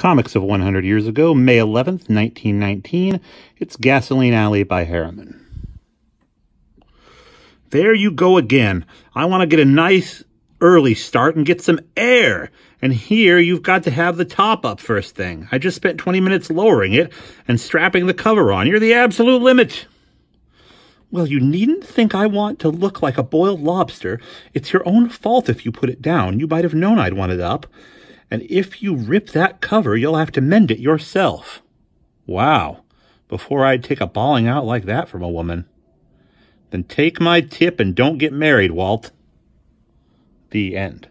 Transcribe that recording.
Comics of 100 Years Ago, May 11th, 1919. It's Gasoline Alley by Harriman. There you go again. I want to get a nice early start and get some air. And here you've got to have the top up first thing. I just spent 20 minutes lowering it and strapping the cover on. You're the absolute limit. Well, you needn't think I want to look like a boiled lobster. It's your own fault if you put it down. You might have known I'd want it up and if you rip that cover, you'll have to mend it yourself. Wow, before I'd take a bawling out like that from a woman. Then take my tip and don't get married, Walt. The end.